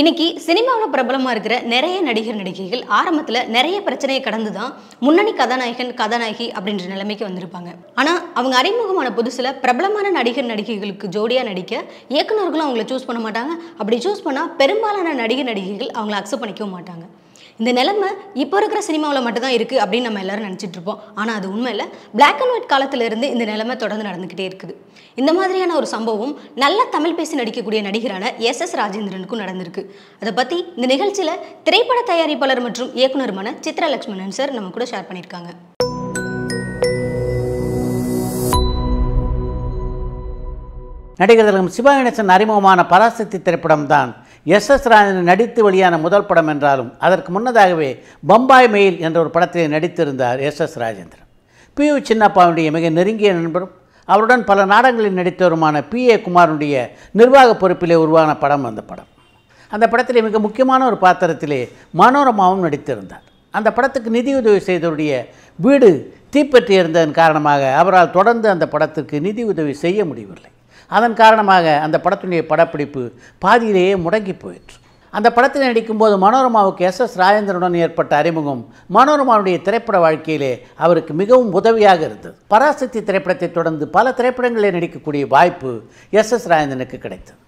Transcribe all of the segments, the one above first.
இன்னைக்கு சினிமாவில் பிரபலமாக இருக்கிற நிறைய நடிகர் நடிகைகள் ஆரம்பத்தில் நிறைய பிரச்சனையை கடந்து தான் முன்னணி கதாநாயகன் கதாநாயகி அப்படின்ற நிலைமைக்கு வந்திருப்பாங்க ஆனால் அவங்க அறிமுகமான புதுசில் பிரபலமான நடிகர் நடிகைகளுக்கு ஜோடியாக நடிக்க இயக்குநர்களும் அவங்கள சூஸ் பண்ண மாட்டாங்க அப்படி சூஸ் பண்ணால் பெரும்பாலான நடிகர் நடிகைகள் அவங்கள அக்செப்ட் பண்ணிக்கவும் மாட்டாங்க இந்த நிலைமை இப்போ இருக்கிற சினிமாவில் மட்டும்தான் இருக்குது அப்படின்னு நம்ம எல்லோரும் நினச்சிட்டு இருப்போம் ஆனால் அது உண்மை இல்லை பிளாக் அண்ட் ஒயிட் காலத்திலேருந்து இந்த நிலைமை தொடர்ந்து நடந்துக்கிட்டே இருக்குது இந்த மாதிரியான ஒரு சம்பவம் நல்ல தமிழ் பேசி நடிக்கக்கூடிய நடிகரான எஸ் எஸ் ராஜேந்திரனுக்கும் நடந்திருக்கு அதை பற்றி இந்த நிகழ்ச்சியில் திரைப்பட தயாரிப்பாளர் மற்றும் இயக்குநருமான சித்ரா லக்ஷ்மணன் சார் நம்ம கூட ஷேர் பண்ணியிருக்காங்க நடிகர் திலகம் சிவகணேசன் அறிமுகமான பராசக்தி திரைப்படம் தான் எஸ் எஸ் ராஜன் நடித்து வெளியான முதல் படம் என்றாலும் அதற்கு முன்னதாகவே பம்பாய் மெயில் என்ற ஒரு படத்தில் நடித்திருந்தார் S S Rajendran P U சின்னப்பாவுடைய மிக நெருங்கிய நண்பரும் அவருடன் பல நாடகங்களில் நடித்தவருமான பி ஏ குமாருடைய நிர்வாக பொறுப்பிலே உருவான படம் அந்த படம் அந்த படத்திலே மிக முக்கியமான ஒரு பாத்திரத்திலே மனோரமாவும் நடித்திருந்தார் அந்த படத்துக்கு நிதியுதவி செய்தவருடைய வீடு தீப்பற்றியிருந்ததன் காரணமாக அவரால் தொடர்ந்து அந்த படத்துக்கு நிதியுதவி செய்ய முடியவில்லை அதன் காரணமாக அந்த படத்துடைய படப்பிடிப்பு பாதியிலேயே முடங்கி போயிற்று அந்த படத்தில் நடிக்கும்போது மனோரமாவுக்கு எஸ் எஸ் ராஜேந்திரனுடன் ஏற்பட்ட அறிமுகம் மனோரமாவுடைய திரைப்பட வாழ்க்கையிலே அவருக்கு மிகவும் உதவியாக இருந்தது பராசக்தி திரைப்படத்தை தொடர்ந்து பல திரைப்படங்களில் நடிக்கக்கூடிய வாய்ப்பு எஸ் எஸ் ராஜேந்திரனுக்கு கிடைத்தது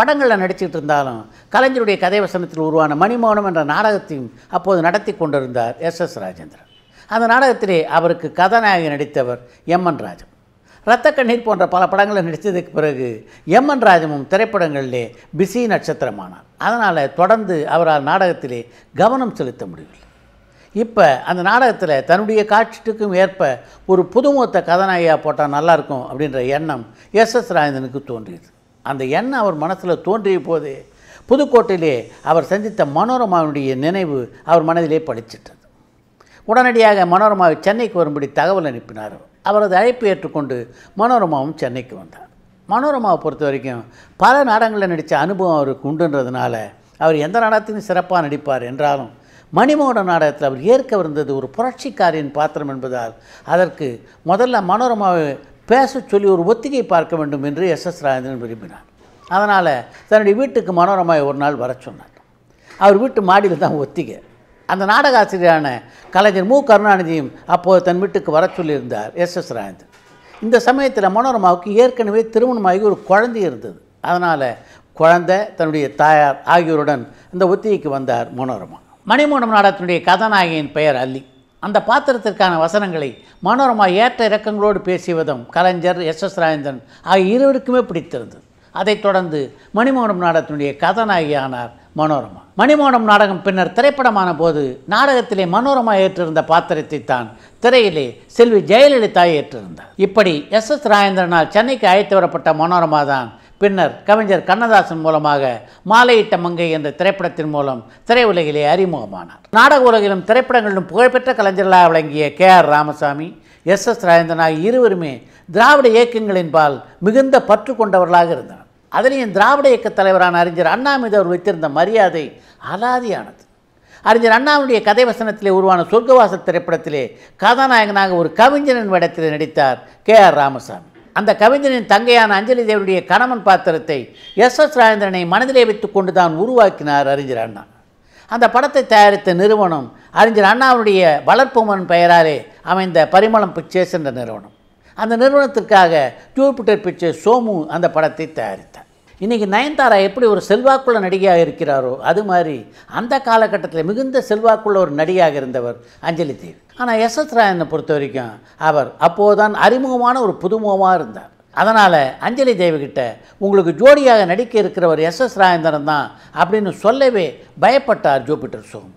படங்களில் நடிச்சிட்டு இருந்தாலும் கலைஞருடைய கதை வசனத்தில் உருவான மணிமௌனம் என்ற நாடகத்தையும் அப்போது நடத்தி கொண்டிருந்தார் எஸ் எஸ் ராஜேந்திரன் அந்த நாடகத்திலே அவருக்கு கதாநாயகி நடித்தவர் எம் என் ராஜன் ரத்த கண்ணீர் போன்ற பல படங்களை நடித்ததுக்கு பிறகு எம் என் ராஜமும் திரைப்படங்களிலே பிஸி நட்சத்திரமானார் அதனால் தொடர்ந்து அவரால் நாடகத்திலே கவனம் செலுத்த முடியவில்லை இப்போ அந்த நாடகத்தில் தன்னுடைய காட்சிக்கும் ஏற்ப ஒரு புதுமூத்த கதாநாயகியாக போட்டால் நல்லாயிருக்கும் அப்படின்ற எண்ணம் எஸ் எஸ் ராஜேந்தனுக்கு தோன்றியது அந்த எண்ணம் அவர் மனசில் தோன்றிய போது புதுக்கோட்டையிலே அவர் சந்தித்த மனோரமாவினுடைய நினைவு அவர் மனதிலே பழிச்சிட்டது உடனடியாக மனோரமாவை சென்னைக்கு வரும்படி தகவல் அனுப்பினார் அவரது அழைப்பு ஏற்றுக்கொண்டு மனோரமாவும் சென்னைக்கு வந்தார் மனோரமாவை பொறுத்த வரைக்கும் பல நாடகங்களில் நடித்த அனுபவம் அவருக்கு உண்டுன்றதுனால அவர் எந்த நாடகத்திலும் சிறப்பாக நடிப்பார் என்றாலும் மணிமோட நாடகத்தில் அவர் ஏற்க இருந்தது ஒரு புரட்சிக்காரியின் பாத்திரம் என்பதால் அதற்கு முதல்ல மனோரமாவை பேச சொல்லி ஒரு ஒத்திகை பார்க்க வேண்டும் என்று எஸ் எஸ் ராஜேந்திரன் விரும்பினார் அதனால் தன்னுடைய வீட்டுக்கு மனோரமாவை ஒரு நாள் வர சொன்னார் அவர் வீட்டு மாடியில் தான் ஒத்திகை அந்த நாடக ஆசிரியரான கலைஞர் மு கருணாநிதியும் அப்போது தன் வீட்டுக்கு வர சொல்லியிருந்தார் எஸ் எஸ் ராஜன் இந்த சமயத்தில் மனோரமாவுக்கு ஏற்கனவே திருமணமாகி ஒரு குழந்தை இருந்தது அதனால் குழந்தை தன்னுடைய தாயார் ஆகியோருடன் இந்த ஒத்திகைக்கு வந்தார் மனோரமா மணிமூடம் நாடகத்தினுடைய கதாநாயகியின் பெயர் அல்லி அந்த பாத்திரத்திற்கான வசனங்களை மனோரமா ஏற்ற இறக்கங்களோடு பேசிய விதம் கலைஞர் எஸ் எஸ் ராஜேந்திரன் ஆகிய இருவருக்குமே பிடித்திருந்தது அதைத் தொடர்ந்து மணிமோகனம் நாடகத்தினுடைய கதாநாயகி ஆனார் மனோரமா மணிமோனம் நாடகம் பின்னர் திரைப்படமான போது நாடகத்திலே மனோரமா ஏற்றிருந்த பாத்திரத்தை தான் திரையிலே செல்வி ஜெயலலிதா ஏற்றிருந்தார் இப்படி எஸ் எஸ் ராஜேந்திரனால் சென்னைக்கு அழைத்து வரப்பட்ட மனோரமா தான் பின்னர் கவிஞர் கண்ணதாசன் மூலமாக மாலையிட்ட மங்கை என்ற திரைப்படத்தின் மூலம் திரையுலகிலே அறிமுகமானார் நாடக உலகிலும் திரைப்படங்களிலும் புகழ்பெற்ற கலைஞர்களாக விளங்கிய K R Ramasamy S S Rajendran ஆகிய இருவருமே திராவிட இயக்கங்களின்பால் மிகுந்த பற்று கொண்டவர்களாக இருந்தார் அதிலேயும் திராவிட இயக்க தலைவரான அறிஞர் அண்ணா மீது அவர் வைத்திருந்த மரியாதை அலாதியானது அறிஞர் அண்ணாவுடைய கதை வசனத்திலே உருவான சொர்க்கவாச திரைப்படத்திலே கதாநாயகனாக ஒரு கவிஞனின் வேடத்தில் நடித்தார் கே ஆர் ராமசாமி அந்த கவிஞனின் தங்கையான அஞ்சலி தேவனுடைய கணவன் பாத்திரத்தை எஸ் எஸ் ராஜேந்திரனை மனதிலே வைத்து கொண்டு தான் உருவாக்கினார் அறிஞர் அண்ணா அந்த படத்தை தயாரித்த நிறுவனம் அறிஞர் அண்ணாவுடைய வளர்ப்புமன் பெயராலே அமைந்த பரிமளம் பிக்சர்ஸ் என்ற நிறுவனம் அந்த நிறுவனத்திற்காக ஜூபிட்டர் பிக்சர்ஸ் சோமு அந்த படத்தை தயாரித்தார் இன்றைக்கி நயன்தாரா எப்படி ஒரு செல்வாக்குள்ள நடிகையாக இருக்கிறாரோ அது மாதிரி அந்த காலகட்டத்தில் மிகுந்த செல்வாக்குள்ள ஒரு நடிகையாக இருந்தவர் அஞ்சலி தேவி ஆனால் எஸ் எஸ் ராயனை பொறுத்த வரைக்கும் அவர் தான் அறிமுகமான ஒரு புதுமுகமாக இருந்தார் அதனால் அஞ்சலி தேவிகிட்ட உங்களுக்கு ஜோடியாக நடிக்க இருக்கிறவர் எஸ் எஸ் ராயந்தரன் தான் அப்படின்னு சொல்லவே பயப்பட்டார் ஜூபிட்டர் சோம்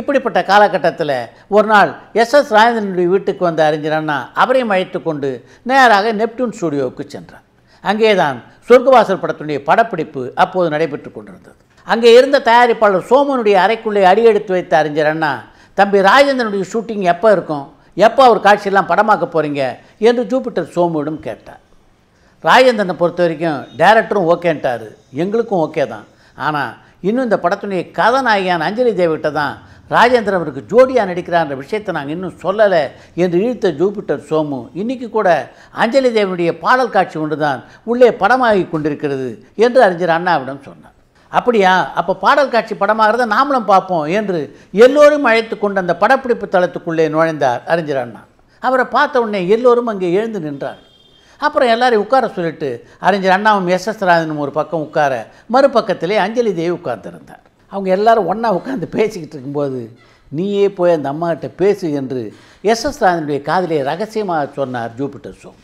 இப்படிப்பட்ட காலகட்டத்தில் ஒரு நாள் எஸ் எஸ் ராயந்தரனுடைய வீட்டுக்கு வந்த அறிஞரன்னா அவரையும் அழைத்து கொண்டு நேராக நெப்டியூன் ஸ்டூடியோவுக்கு சென்றார் அங்கேதான் சொர்க்கவாசல் படத்தினுடைய படப்பிடிப்பு அப்போது நடைபெற்று கொண்டிருந்தது அங்கே இருந்த தயாரிப்பாளர் சோமனுடைய அறைக்குள்ளே அடியெடுத்து வைத்த அறிஞர் அண்ணா தம்பி ராஜேந்திரனுடைய ஷூட்டிங் எப்போ இருக்கும் எப்போ அவர் காட்சியெல்லாம் படமாக்க போகிறீங்க என்று ஜூபிட்டர் சோமுவிடம் கேட்டார் ராஜேந்திரனை பொறுத்த வரைக்கும் டேரக்டரும் ஓகேன்ட்டார் எங்களுக்கும் ஓகே தான் ஆனால் இன்னும் இந்த படத்துடைய கதாநாயகியான அஞ்சலி தேவிகிட்ட தான் ராஜேந்திரன் அவருக்கு ஜோடியாக நடிக்கிறான்ற விஷயத்தை நாங்கள் இன்னும் சொல்லலை என்று இழுத்த ஜூபிட்டர் சோமு இன்றைக்கி கூட அஞ்சலி தேவனுடைய பாடல் காட்சி ஒன்று தான் உள்ளே படமாகி கொண்டிருக்கிறது என்று அறிஞர் அண்ணாவிடம் சொன்னார் அப்படியா அப்போ பாடல் காட்சி படமாகிறத நாமளும் பார்ப்போம் என்று எல்லோரும் அழைத்து கொண்டு அந்த படப்பிடிப்பு தளத்துக்குள்ளே நுழைந்தார் அறிஞர் அண்ணா அவரை பார்த்த உடனே எல்லோரும் அங்கே எழுந்து நின்றார் அப்புறம் எல்லாரையும் உட்கார சொல்லிட்டு அறிஞர் அண்ணாவும் எஸ்எஸ்ராஜனும் ஒரு பக்கம் உட்கார மறுபக்கத்திலே அஞ்சலி தேவி உட்கார்ந்துருந்தார் அவங்க எல்லாரும் ஒன்றா உட்காந்து பேசிக்கிட்டு இருக்கும்போது நீயே போய் அந்த அம்மாகிட்ட பேசு என்று எஸ் எஸ் ராஜனுடைய ரகசியமாக சொன்னார் ஜூபிட்டர் சோம்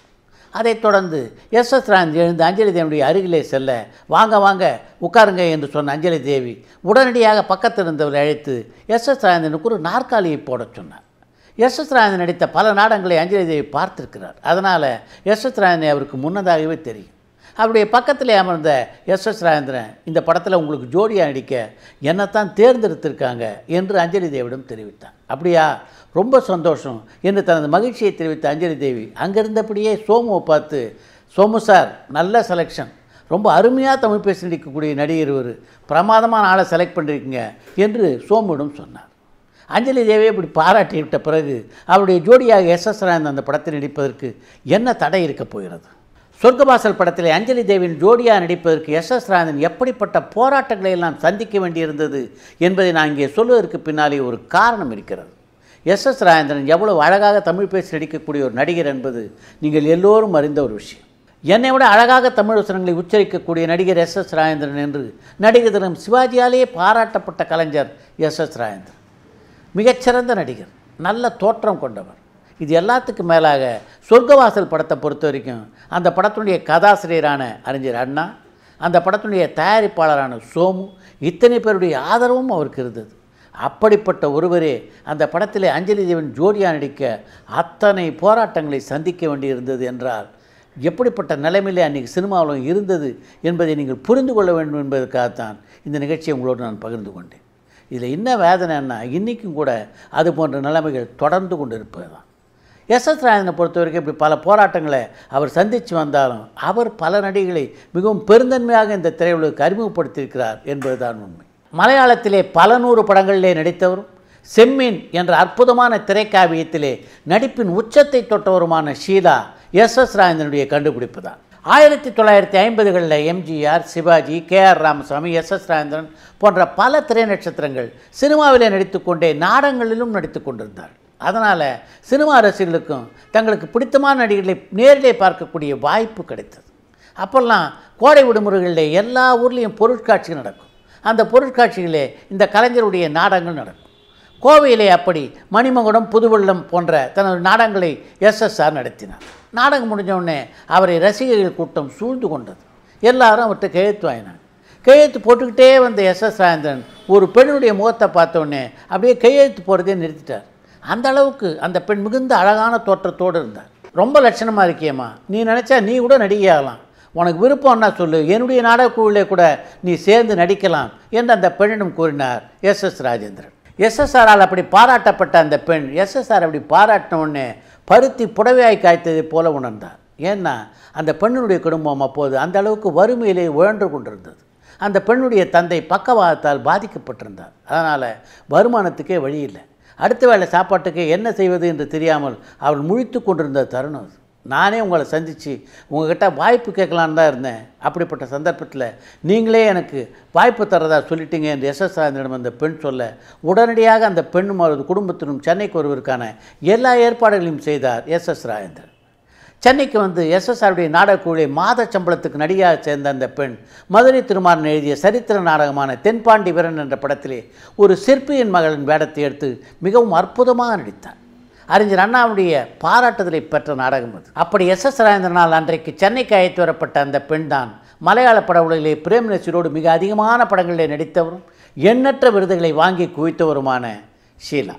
அதைத் தொடர்ந்து எஸ் எஸ் எழுந்து அஞ்சலி தேவியுடைய அருகிலே செல்ல வாங்க வாங்க உட்காருங்க என்று சொன்ன அஞ்சலி தேவி உடனடியாக பக்கத்தில் இருந்தவரை அழைத்து எஸ் எஸ் ராஜனுக்கு ஒரு நாற்காலியை போட சொன்னார் எஸ் ராஜன் நடித்த பல நாடங்களை அஞ்சலி தேவி பார்த்திருக்கிறார் அதனால் எஸ் எஸ் அவருக்கு முன்னதாகவே தெரியும் அவருடைய பக்கத்தில் அமர்ந்த எஸ் எஸ் ராஜேந்திரன் இந்த படத்தில் உங்களுக்கு ஜோடியாக நடிக்க என்னைத்தான் தேர்ந்தெடுத்திருக்காங்க என்று அஞ்சலி தேவிடம் தெரிவித்தார் அப்படியா ரொம்ப சந்தோஷம் என்று தனது மகிழ்ச்சியை தெரிவித்த அஞ்சலி தேவி அங்கிருந்தபடியே சோமுவை பார்த்து சோமு சார் நல்ல செலெக்ஷன் ரொம்ப அருமையாக தமிழ் பேசி நடிக்கக்கூடிய நடிகர் ஒரு பிரமாதமான ஆளை செலக்ட் பண்ணியிருக்கீங்க என்று சோமுவிடம் சொன்னார் அஞ்சலி தேவியை இப்படி பாராட்டிவிட்ட பிறகு அவருடைய ஜோடியாக எஸ் எஸ் ராயந்த் அந்த படத்தில் நடிப்பதற்கு என்ன தடை இருக்க போகிறது சொர்க்கவாசல் படத்தில் அஞ்சலி தேவியின் ஜோடியாக நடிப்பதற்கு எஸ் எஸ் எப்படிப்பட்ட போராட்டங்களை எல்லாம் சந்திக்க வேண்டியிருந்தது என்பதை நான் இங்கே சொல்வதற்கு பின்னாலே ஒரு காரணம் இருக்கிறது எஸ் எஸ் ராஜேந்திரன் எவ்வளவு அழகாக தமிழ் பேசி நடிக்கக்கூடிய ஒரு நடிகர் என்பது நீங்கள் எல்லோரும் அறிந்த ஒரு விஷயம் என்னை விட அழகாக தமிழ் வசனங்களை உச்சரிக்கக்கூடிய நடிகர் எஸ் எஸ் ராஜேந்திரன் என்று நடிகர் தினம் சிவாஜியாலேயே பாராட்டப்பட்ட கலைஞர் எஸ் எஸ் ராஜேந்திரன் மிகச்சிறந்த நடிகர் நல்ல தோற்றம் கொண்டவர் இது எல்லாத்துக்கு மேலாக சொர்க்கவாசல் படத்தை பொறுத்த வரைக்கும் அந்த படத்தினுடைய கதாசிரியரான அறிஞர் அண்ணா அந்த படத்தினுடைய தயாரிப்பாளரான சோமு இத்தனை பேருடைய ஆதரவும் அவருக்கு இருந்தது அப்படிப்பட்ட ஒருவரே அந்த படத்தில் அஞ்சலி தேவன் ஜோடியா நடிக்க அத்தனை போராட்டங்களை சந்திக்க வேண்டியிருந்தது என்றால் எப்படிப்பட்ட நிலைமையிலே அன்றைக்கி சினிமாவிலும் இருந்தது என்பதை நீங்கள் புரிந்து கொள்ள வேண்டும் என்பதற்காகத்தான் இந்த நிகழ்ச்சியை உங்களோடு நான் பகிர்ந்து கொண்டேன் இதில் என்ன வேதனைன்னா இன்றைக்கும் கூட அது போன்ற நிலைமைகள் தொடர்ந்து கொண்டு இருப்பது தான் எஸ் எஸ் ராஜனை பொறுத்த வரைக்கும் இப்படி பல போராட்டங்களை அவர் சந்தித்து வந்தாலும் அவர் பல நடிகளை மிகவும் பெருந்தன்மையாக இந்த திரையுலகுக்கு அறிமுகப்படுத்தியிருக்கிறார் என்பதுதான் உண்மை மலையாளத்திலே பல நூறு படங்களிலே நடித்தவரும் செம்மீன் என்ற அற்புதமான திரைக்காவியத்திலே நடிப்பின் உச்சத்தை தொட்டவருமான ஷீலா எஸ் எஸ் ராஜனுடைய கண்டுபிடிப்பு தான் ஆயிரத்தி தொள்ளாயிரத்தி ஐம்பதுகளில் MGR Sivaji K R Ramasamy S S Rajendran போன்ற பல திரை நட்சத்திரங்கள் சினிமாவிலே நடித்துக்கொண்டே நாடகங்களிலும் நடித்து கொண்டிருந்தார் அதனால் சினிமா ரசிகர்களுக்கும் தங்களுக்கு பிடித்தமான நடிகர்களை நேரிலே பார்க்கக்கூடிய வாய்ப்பு கிடைத்தது அப்போல்லாம் கோடை விடுமுறைகளில் எல்லா ஊர்லேயும் பொருட்காட்சி நடக்கும் அந்த பொருட்காட்சிகளே இந்த கலைஞருடைய நாடகங்கள் நடக்கும் கோவையிலே அப்படி மணிமகுடம் புதுவெள்ளம் போன்ற தனது நாடகங்களை எஸ்எஸ்ஆர் நடத்தினார் நாடகம் முடிஞ்சவுடனே அவரை ரசிகர்கள் கூட்டம் சூழ்ந்து கொண்டது எல்லாரும் அவர்கிட்ட கையெழுத்து வாங்கினாங்க கையெழுத்து போட்டுக்கிட்டே வந்த எஸ்எஸ் ராஜேந்திரன் ஒரு பெண்ணுடைய முகத்தை பார்த்தோடனே அப்படியே கையெழுத்து போகிறதே நிறுத்திட்டார் அந்த அளவுக்கு அந்த பெண் மிகுந்த அழகான தோற்றத்தோடு இருந்தார் ரொம்ப லட்சணமாக இருக்கியம்மா நீ நினச்சா நீ கூட நடிகை ஆகலாம் உனக்கு விருப்பம்னா சொல்லு என்னுடைய நாடக குழுவிலே கூட நீ சேர்ந்து நடிக்கலாம் என்று அந்த பெண்ணிடம் கூறினார் எஸ் எஸ் ராஜேந்திரன் எஸ்எஸ்ஆரால் அப்படி பாராட்டப்பட்ட அந்த பெண் எஸ்எஸ்ஆர் அப்படி பாராட்டினவுடனே பருத்தி புடவையாய் காய்த்ததை போல உணர்ந்தார் ஏன்னா அந்த பெண்ணுடைய குடும்பம் அப்போது அந்த அளவுக்கு வறுமையிலே உழன்று கொண்டிருந்தது அந்த பெண்ணுடைய தந்தை பக்கவாதத்தால் பாதிக்கப்பட்டிருந்தார் அதனால் வருமானத்துக்கே வழி இல்லை அடுத்த வேலை சாப்பாட்டுக்கு என்ன செய்வது என்று தெரியாமல் அவள் முழித்து கொண்டிருந்த தருணம் நானே உங்களை சந்தித்து உங்கள்கிட்ட வாய்ப்பு கேட்கலான்னு தான் இருந்தேன் அப்படிப்பட்ட சந்தர்ப்பத்தில் நீங்களே எனக்கு வாய்ப்பு தரதா சொல்லிட்டீங்க என்று எஸ் எஸ் சாயந்திரம் அந்த பெண் சொல்ல உடனடியாக அந்த பெண்ணும் அவரது குடும்பத்தினும் சென்னைக்கு வருவதற்கான எல்லா ஏற்பாடுகளையும் செய்தார் எஸ் எஸ் ராஜேந்திரன் சென்னைக்கு வந்து எஸ்எஸ்ஆருடைய நாடகக்குழுவை மாத சம்பளத்துக்கு நடிகாக சேர்ந்த அந்த பெண் மதுரை திருமாறன் எழுதிய சரித்திர நாடகமான தென்பாண்டி வீரன் என்ற படத்திலே ஒரு சிற்பியின் மகளின் வேடத்தை எடுத்து மிகவும் அற்புதமாக நடித்தார் அறிஞர் அண்ணாவுடைய பாராட்டுதலை பெற்ற நாடகம் அது அப்படி எஸ் எஸ் ராஜேந்திரனால் அன்றைக்கு சென்னைக்கு அழைத்து வரப்பட்ட அந்த பெண் தான் மலையாள பட உலகிலே பிரேம் நசீரோடு மிக அதிகமான படங்களிலே நடித்தவரும் எண்ணற்ற விருதுகளை வாங்கி குவித்தவருமான ஷீலா